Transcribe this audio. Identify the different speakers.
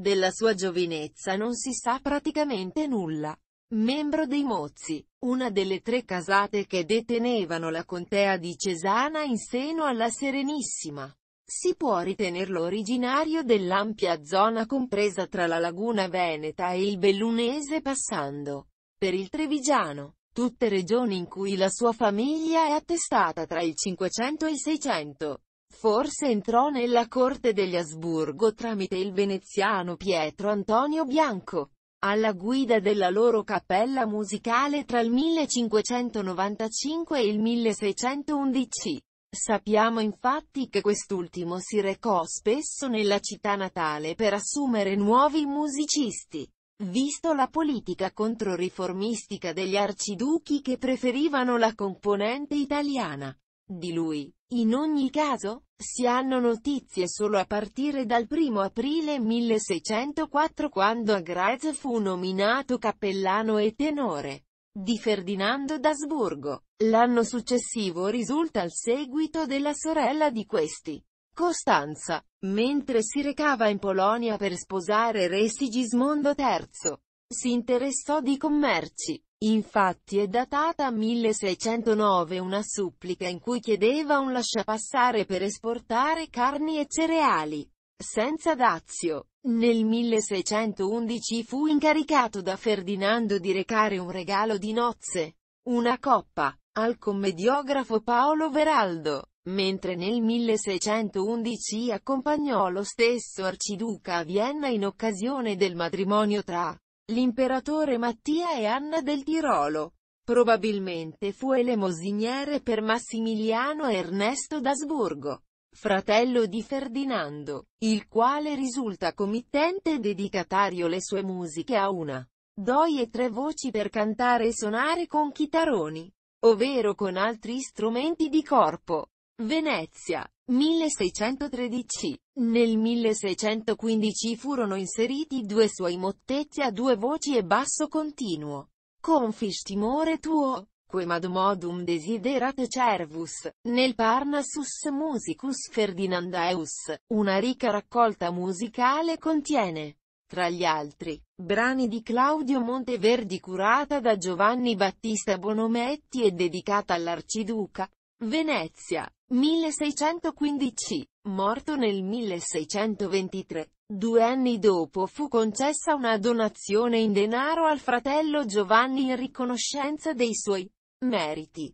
Speaker 1: Della sua giovinezza non si sa praticamente nulla. Membro dei Mozzi, una delle tre casate che detenevano la contea di Cesana in seno alla Serenissima. Si può ritenerlo originario dell'ampia zona compresa tra la laguna veneta e il bellunese passando per il trevigiano tutte regioni in cui la sua famiglia è attestata tra il 500 e il 600. Forse entrò nella corte degli Asburgo tramite il veneziano Pietro Antonio Bianco alla guida della loro cappella musicale tra il 1595 e il 1611. Sappiamo infatti che quest'ultimo si recò spesso nella città natale per assumere nuovi musicisti, visto la politica controriformistica degli arciduchi che preferivano la componente italiana di lui. In ogni caso, si hanno notizie solo a partire dal 1 aprile 1604 quando a Graz fu nominato cappellano e tenore di Ferdinando d'Asburgo. L'anno successivo risulta il seguito della sorella di questi, Costanza, mentre si recava in Polonia per sposare re Sigismondo III. Si interessò di commerci, Infatti è datata a 1609 una supplica in cui chiedeva un lasciapassare per esportare carni e cereali, senza dazio. Nel 1611 fu incaricato da Ferdinando di recare un regalo di nozze, una coppa, al commediografo Paolo Veraldo, mentre nel 1611 accompagnò lo stesso arciduca a Vienna in occasione del matrimonio tra l'imperatore Mattia e Anna del Tirolo. Probabilmente fu elemosiniere per Massimiliano Ernesto d'Asburgo, fratello di Ferdinando, il quale risulta committente e dedicatario le sue musiche a una, doi e tre voci per cantare e suonare con chitaroni, ovvero con altri strumenti di corpo. Venezia, 1613. Nel 1615 furono inseriti due suoi mottetti a due voci e basso continuo. Confis timore tuo, quemad modum desiderat cervus, nel Parnassus Musicus Ferdinandaeus, una ricca raccolta musicale contiene, tra gli altri, brani di Claudio Monteverdi curata da Giovanni Battista Bonometti e dedicata all'arciduca, Venezia, 1615. Morto nel 1623, due anni dopo fu concessa una donazione in denaro al fratello Giovanni in riconoscenza dei suoi meriti.